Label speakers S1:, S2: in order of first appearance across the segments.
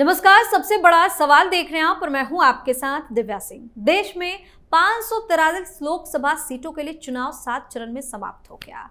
S1: नमस्कार सबसे बड़ा सवाल देख रहे हैं आप और मैं हूं आपके साथ दिव्या सिंह देश में तिरालीस लोकसभा सीटों के लिए चुनाव सात चरण में समाप्त हो गया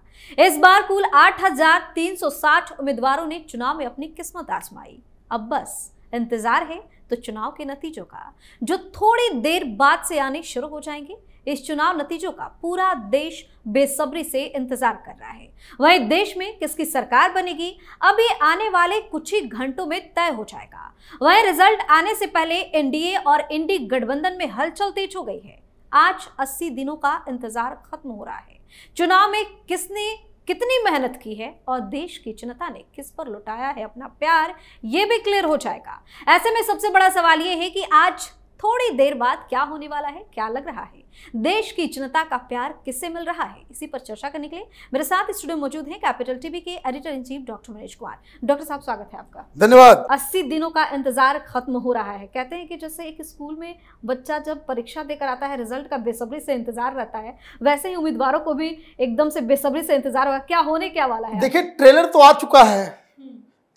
S1: इस बार कुल 8,360 उम्मीदवारों ने चुनाव में अपनी किस्मत आजमाई अब बस इंतज़ार है तो चुनाव के नतीजों का जो थोड़ी देर बाद से आने शुरू हो जाएंगे इस चुनाव नतीजों का पूरा देश बेसब्री से इंतजार कर रहा है वहीं देश में किसकी सरकार बनेगी अभी आने वाले कुछ ही घंटों में तय हो जाएगा वहीं रिजल्ट आने से पहले एनडीए और इंडी गठबंधन में हलचल तेज हो गई है आज 80 दिनों का इंतजार खत्म हो रहा है चुनाव में किसने कितनी मेहनत की है और देश की जनता ने किस पर लुटाया है अपना प्यार ये भी क्लियर हो जाएगा ऐसे में सबसे बड़ा सवाल ये है कि आज थोड़ी देर बाद क्या होने वाला है क्या लग रहा है देश की जनता का प्यार किससे मिल रहा है इसी पर चर्चा करने के लिए मेरे साथ स्टूडियो मौजूद हैं कैपिटल टीवी के editor in chief doctor Manish Kumar doctor साहब स्वागत है आपका धन्यवाद अस्सी दिनों का इंतजार खत्म हो रहा है कहते हैं कि जैसे एक स्कूल में बच्चा जब परीक्षा देकर आता है रिजल्ट का बेसब्री से इंतजार रहता है वैसे ही उम्मीदवारों को भी एकदम से बेसब्री से इंतजार होगा क्या होने क्या वाला
S2: है देखिए ट्रेलर तो आ चुका है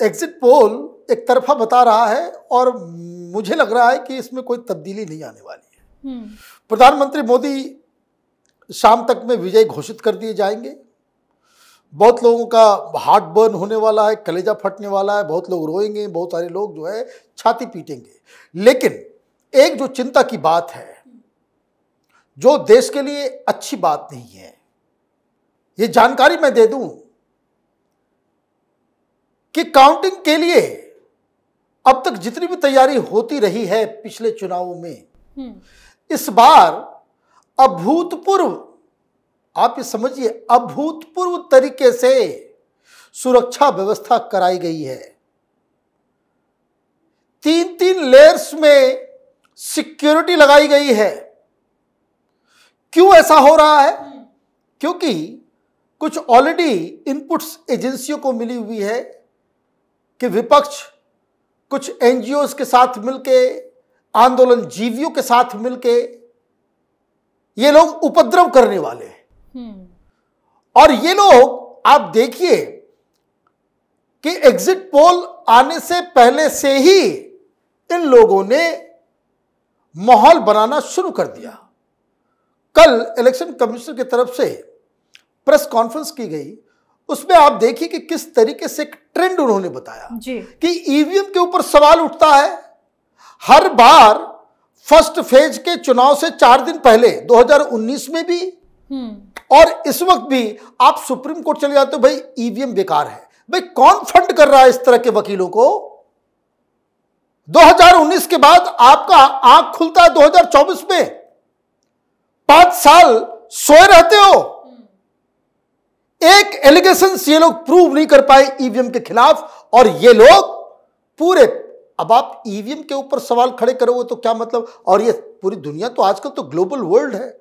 S2: एग्जिट पोल एक तरफा बता रहा है और मुझे लग रहा है कि इसमें कोई तब्दीली नहीं आने वाली है हम्म। प्रधानमंत्री मोदी शाम तक में विजय घोषित कर दिए जाएंगे बहुत लोगों का हार्ट बर्न होने वाला है कलेजा फटने वाला है बहुत लोग रोएंगे बहुत सारे लोग जो है छाती पीटेंगे लेकिन एक जो चिंता की बात है जो देश के लिए अच्छी बात नहीं है ये जानकारी मैं दे दूं कि काउंटिंग के लिए अब तक जितनी भी तैयारी होती रही है पिछले चुनावों में
S1: हम्म।
S2: इस बार अभूतपूर्व आप ये समझिए अभूतपूर्व तरीके से सुरक्षा व्यवस्था कराई गई है तीन तीन लेयर्स में सिक्योरिटी लगाई गई है क्यों ऐसा हो रहा है हम्म। क्योंकि कुछ ऑलरेडी इनपुट्स एजेंसियों को मिली हुई है कि विपक्ष कुछ एन के साथ मिलके आंदोलन जीवियों के साथ मिलके ये लोग उपद्रव करने वाले हैं हम्म। और ये लोग आप देखिए कि एग्जिट पोल आने से पहले से ही इन लोगों ने माहौल बनाना शुरू कर दिया कल इलेक्शन कमीशन की तरफ से प्रेस कॉन्फ्रेंस की गई उसमें आप देखिए कि किस तरीके से एक ट्रेंड उन्होंने बताया जी। कि ईवीएम के ऊपर सवाल उठता है हर बार फर्स्ट फेज के चुनाव से चार दिन पहले 2019 में भी
S1: हम्म।
S2: और इस वक्त भी आप सुप्रीम कोर्ट चले जाते हो भाई ईवीएम बेकार है भाई कौन फंड कर रहा है इस तरह के वकीलों को 2019 के बाद आपका आंख खुलता है 2024 में पांच साल सोए रहते हो एक एलिगेशन ये लोग प्रूव नहीं कर पाए ईवीएम के खिलाफ और ये लोग पूरे अब आप ईवीएम के ऊपर सवाल खड़े करोगे तो क्या मतलब और ये पूरी दुनिया तो आजकल तो ग्लोबल वर्ल्ड है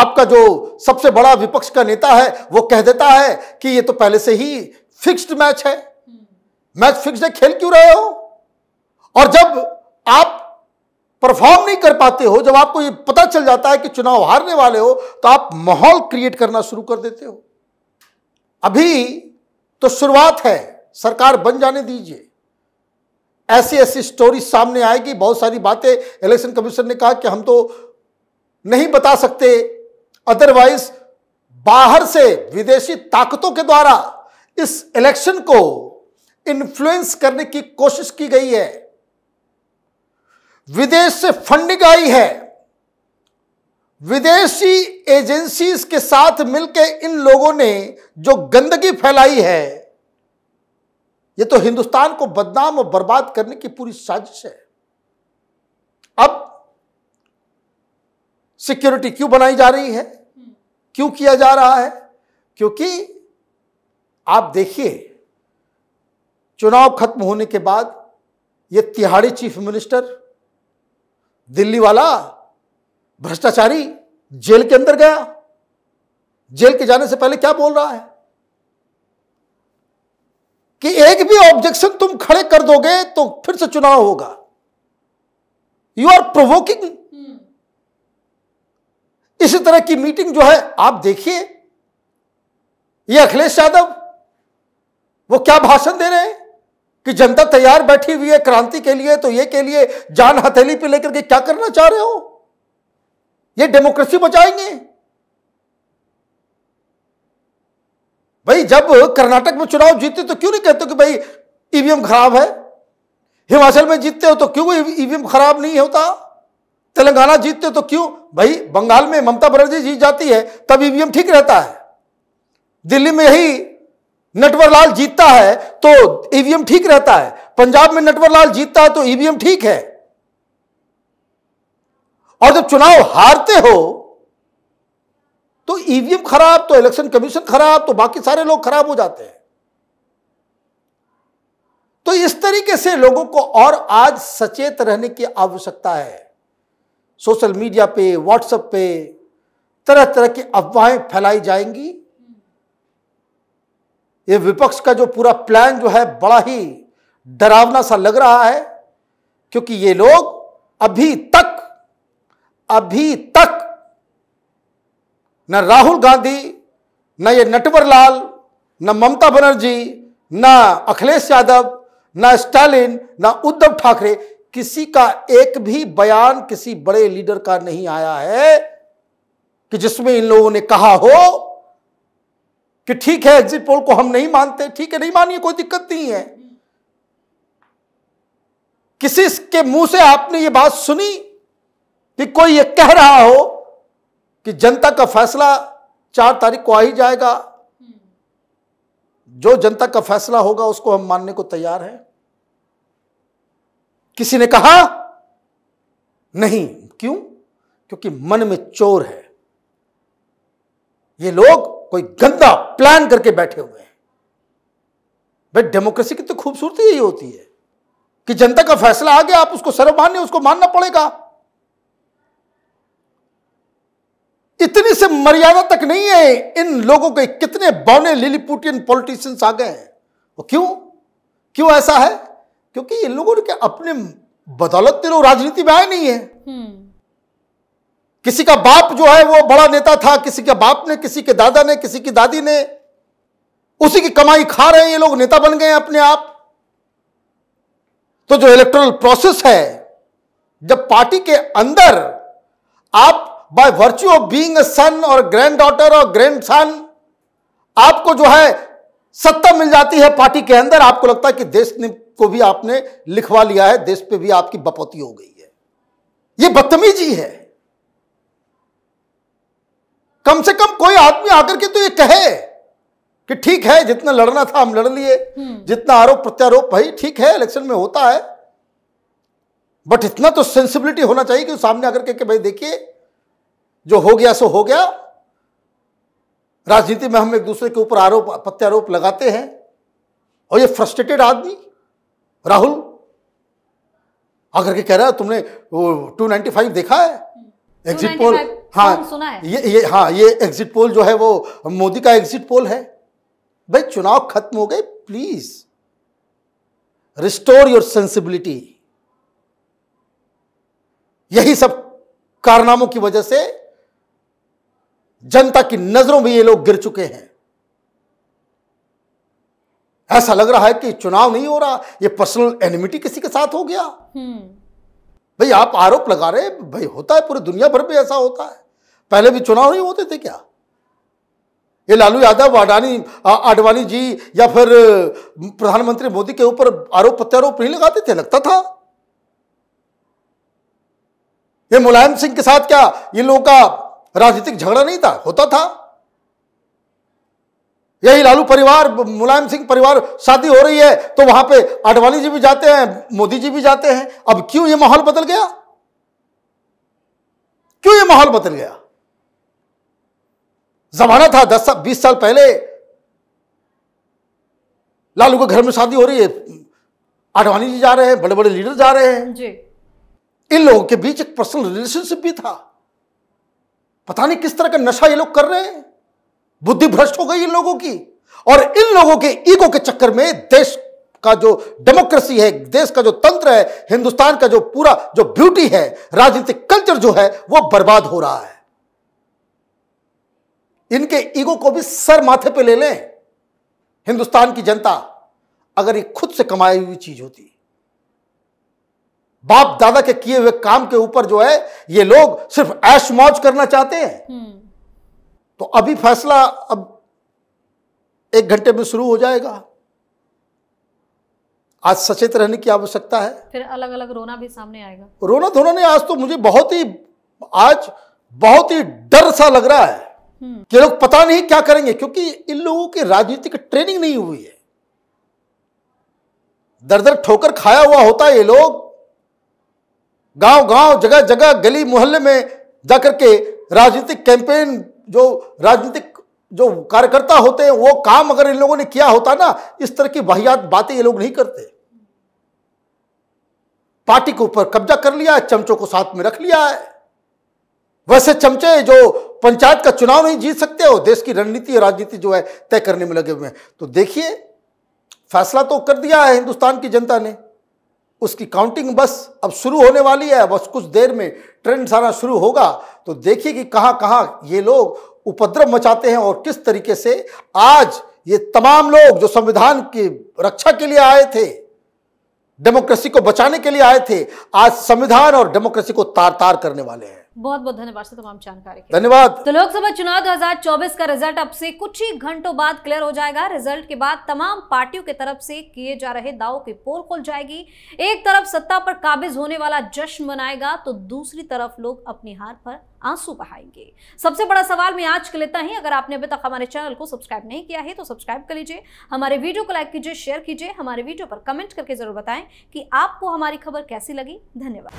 S2: आपका जो सबसे बड़ा विपक्ष का नेता है वो कह देता है कि ये तो पहले से ही फिक्स्ड हम्म। मैच है मैच फिक्स्ड है खेल क्यों रहे हो और जब आप परफॉर्म नहीं कर पाते हो जब आपको ये पता चल जाता है कि चुनाव हारने वाले हो तो आप माहौल क्रिएट करना शुरू कर देते हो अभी तो शुरुआत है सरकार बन जाने दीजिए ऐसी ऐसी स्टोरी सामने आएगी बहुत सारी बातें इलेक्शन कमीशन ने कहा कि हम तो नहीं बता सकते अदरवाइज बाहर से विदेशी ताकतों के द्वारा इस इलेक्शन को इन्फ्लुएंस करने की कोशिश की गई है विदेश से फंडिंग आई है विदेशी एजेंसीज के साथ मिलकर इन लोगों ने जो गंदगी फैलाई है यह तो हिंदुस्तान को बदनाम और बर्बाद करने की पूरी साजिश है अब सिक्योरिटी क्यों बनाई जा रही है क्यों किया जा रहा है क्योंकि आप देखिए चुनाव खत्म होने के बाद ये तिहाड़ी चीफ मिनिस्टर दिल्ली वाला भ्रष्टाचारी जेल के अंदर गया जेल के जाने से पहले क्या बोल रहा है कि एक भी ऑब्जेक्शन तुम खड़े कर दोगे तो फिर से चुनाव होगा यू आर प्रोवोकिंग इसी तरह की मीटिंग जो है आप देखिए ये अखिलेश यादव वो क्या भाषण दे रहे हैं कि जनता तैयार बैठी हुई है क्रांति के लिए तो ये के लिए जान हथेली पे लेकर के क्या करना चाह रहे हो ये डेमोक्रेसी बचाएंगे भाई जब कर्नाटक में चुनाव जीते तो क्यों नहीं कहते कि भाई ईवीएम खराब है हिमाचल में जीतते हो तो क्यों ईवीएम खराब नहीं होता तेलंगाना जीतते हो तो क्यों भाई बंगाल में ममता बनर्जी जीत जाती है तब ईवीएम ठीक रहता है दिल्ली में यही नटवरलाल जीतता है तो ईवीएम ठीक रहता है पंजाब में नटवरलाल जीतता है तो ईवीएम ठीक है और जब चुनाव हारते हो तो ईवीएम खराब तो इलेक्शन कमीशन खराब तो बाकी सारे लोग खराब हो जाते हैं तो इस तरीके से लोगों को और आज सचेत रहने की आवश्यकता है सोशल मीडिया पे व्हाट्सएप पे तरह तरह की अफवाहें फैलाई जाएंगी ये विपक्ष का जो पूरा प्लान जो है बड़ा ही डरावना सा लग रहा है क्योंकि ये लोग अभी तक अभी तक न राहुल गांधी न ये नटवर लाल न ममता बनर्जी न अखिलेश यादव न स्टालिन न उद्धव ठाकरे किसी का एक भी बयान किसी बड़े लीडर का नहीं आया है कि जिसमें इन लोगों ने कहा हो कि ठीक है एग्जिट पोल को हम नहीं मानते ठीक है नहीं मानिए कोई दिक्कत नहीं है किसी के मुंह से आपने ये बात सुनी कि कोई ये कह रहा हो कि जनता का फैसला चार तारीख को आ ही जाएगा जो जनता का फैसला होगा उसको हम मानने को तैयार हैं किसी ने कहा नहीं क्यों क्योंकि मन में चोर है ये लोग कोई गंदा प्लान करके बैठे हुए हैं भाई डेमोक्रेसी की तो खूबसूरती यही होती है कि जनता का फैसला आ गया आप उसको सर्वमान्य उसको मानना पड़ेगा इतनी से मर्यादा तक नहीं है इन लोगों के कितने बौने लिलीपुटियन पॉलिटिशियंस आ गए हैं वो क्यों क्यों ऐसा है क्योंकि इन लोगों के अपने बदौलत तो लोग राजनीति में आए नहीं है
S1: हम्म।
S2: किसी का बाप जो है वो बड़ा नेता था किसी के बाप ने किसी के दादा ने किसी की दादी ने उसी की कमाई खा रहे हैं ये लोग नेता बन गए अपने आप तो जो इलेक्ट्रल प्रोसेस है जब पार्टी के अंदर आप by virtue of being a son और ग्रैंड डॉटर और ग्रैंड सन आपको जो है सत्ता मिल जाती है पार्टी के अंदर आपको लगता है कि देश ने को भी आपने लिखवा लिया है देश पे भी आपकी बपौती हो गई है ये बदतमीजी है कम से कम कोई आदमी आकर के तो ये कहे कि ठीक है जितना लड़ना था हम लड़ लिए हम्म। जितना आरोप प्रत्यारोप भाई ठीक है इलेक्शन में होता है बट इतना तो सेंसिबिलिटी होना चाहिए कि सामने आकर के भाई देखिए जो हो गया सो हो गया राजनीति में हम एक दूसरे के ऊपर आरोप प्रत्यारोप लगाते हैं और ये फ्रस्ट्रेटेड आदमी राहुल आकर के कह रहा है तुमने वो 295 देखा है एग्जिट पोल हाँ सुना है ये ये हाँ ये एग्जिट पोल जो है वो मोदी का एग्जिट पोल है भाई चुनाव खत्म हो गए प्लीज रिस्टोर योर सेंसिबिलिटी यही सब कारनामों की वजह से जनता की नजरों में ये लोग गिर चुके हैं ऐसा लग रहा है कि चुनाव नहीं हो रहा ये पर्सनल एनिमिटी किसी के साथ हो गया हम्म। भाई आप आरोप लगा रहे भाई होता है पूरी दुनिया भर में ऐसा होता है पहले भी चुनाव नहीं होते थे क्या ये लालू यादव अडानी आडवाणी जी या फिर प्रधानमंत्री मोदी के ऊपर आरोप प्रत्यारोप नहीं लगाते थे लगता था ये मुलायम सिंह के साथ क्या ये लोगों का राजनीतिक झगड़ा नहीं था होता था यही लालू परिवार मुलायम सिंह परिवार शादी हो रही है तो वहां पे आडवाणी जी भी जाते हैं मोदी जी भी जाते हैं अब क्यों ये माहौल बदल गया क्यों ये माहौल बदल गया जमाना था दस साल बीस साल पहले लालू के घर में शादी हो रही है आडवाणी जी जा रहे हैं बड़े बड़े लीडर जा रहे हैं जी इन लोगों के बीच एक पर्सनल रिलेशनशिप भी था पता नहीं किस तरह का नशा ये लोग कर रहे हैं बुद्धि भ्रष्ट हो गई इन लोगों की और इन लोगों के ईगो के चक्कर में देश का जो डेमोक्रेसी है देश का जो तंत्र है हिंदुस्तान का जो पूरा जो ब्यूटी है राजनीतिक कल्चर जो है वो बर्बाद हो रहा है इनके ईगो को भी सर माथे पे ले लें हिंदुस्तान की जनता अगर ये खुद से कमाई हुई चीज होती बाप दादा के किए हुए काम के ऊपर जो है ये लोग सिर्फ ऐश मौज करना चाहते हैं हम्म। तो अभी फैसला अब एक घंटे में शुरू हो जाएगा आज सचेत रहने की आवश्यकता है
S1: फिर अलग अलग रोना भी सामने आएगा
S2: रोना धोना नहीं आज तो मुझे बहुत ही आज बहुत ही डर सा लग रहा है हम्म। कि लोग पता नहीं क्या करेंगे क्योंकि इन लोगों की राजनीतिक ट्रेनिंग नहीं हुई है दर दर ठोकर खाया हुआ होता है ये लोग गांव गांव जगह जगह गली मोहल्ले में जाकर के राजनीतिक कैंपेन जो राजनीतिक जो कार्यकर्ता होते हैं वो काम अगर इन लोगों ने किया होता ना इस तरह की वाहियात बातें ये लोग नहीं करते पार्टी के ऊपर कब्जा कर लिया है चमचों को साथ में रख लिया है वैसे चमचे जो पंचायत का चुनाव नहीं जीत सकते हो देश की रणनीति और राजनीति जो है तय करने में लगे हुए हैं तो देखिए फैसला तो कर दिया है हिंदुस्तान की जनता ने उसकी काउंटिंग बस अब शुरू होने वाली है बस कुछ देर में ट्रेंड सारा शुरू होगा तो देखिए कि कहाँ कहाँ ये लोग उपद्रव मचाते हैं और किस तरीके से आज ये तमाम लोग जो संविधान की रक्षा के लिए आए थे डेमोक्रेसी को बचाने के लिए आए थे आज संविधान और डेमोक्रेसी को तार तार करने वाले हैं
S1: बहुत बहुत धन्यवाद से तमाम जानकारी धन्यवाद तो लोकसभा चुनाव 2024 का रिजल्ट अब से कुछ ही घंटों बाद क्लियर हो जाएगा रिजल्ट के बाद तमाम पार्टियों की तरफ से किए जा रहे दावों की पोल खोल जाएगी एक तरफ सत्ता पर काबिज होने वाला जश्न मनाएगा तो दूसरी तरफ लोग अपनी हार पर आंसू बहाएंगे सबसे बड़ा सवाल मैं आज के लेता ही अगर आपने अभी तक हमारे चैनल को सब्सक्राइब नहीं किया है तो सब्सक्राइब कर लीजिए हमारे वीडियो को लाइक कीजिए शेयर कीजिए हमारे वीडियो पर कमेंट करके जरूर बताएं कि आपको हमारी खबर कैसी लगी धन्यवाद